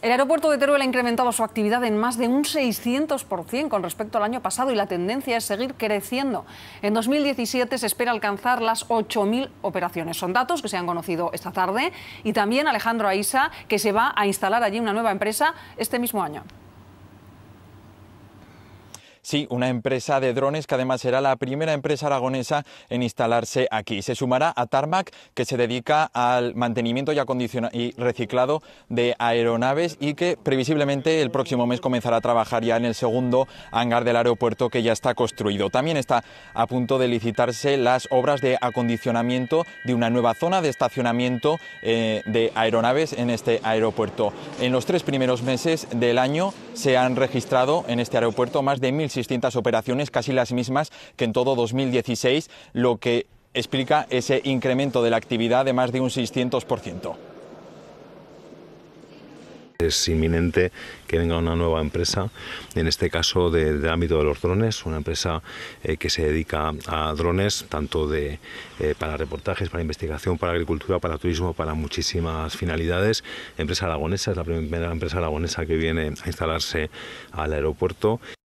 El aeropuerto de Teruel ha incrementado su actividad en más de un 600% con respecto al año pasado y la tendencia es seguir creciendo. En 2017 se espera alcanzar las 8.000 operaciones. Son datos que se han conocido esta tarde y también Alejandro Aisa, que se va a instalar allí una nueva empresa este mismo año. Sí, una empresa de drones que además será la primera empresa aragonesa en instalarse aquí. Se sumará a Tarmac, que se dedica al mantenimiento y, y reciclado de aeronaves y que previsiblemente el próximo mes comenzará a trabajar ya en el segundo hangar del aeropuerto que ya está construido. También está a punto de licitarse las obras de acondicionamiento de una nueva zona de estacionamiento eh, de aeronaves en este aeropuerto. En los tres primeros meses del año se han registrado en este aeropuerto más de 1.600 operaciones, casi las mismas que en todo 2016, lo que explica ese incremento de la actividad de más de un 600%. Es inminente que venga una nueva empresa, en este caso del ámbito de los drones, una empresa eh, que se dedica a drones, tanto eh, para reportajes, para investigación, para agricultura, para turismo, para muchísimas finalidades. Empresa aragonesa, es la primera empresa aragonesa que viene a instalarse al aeropuerto.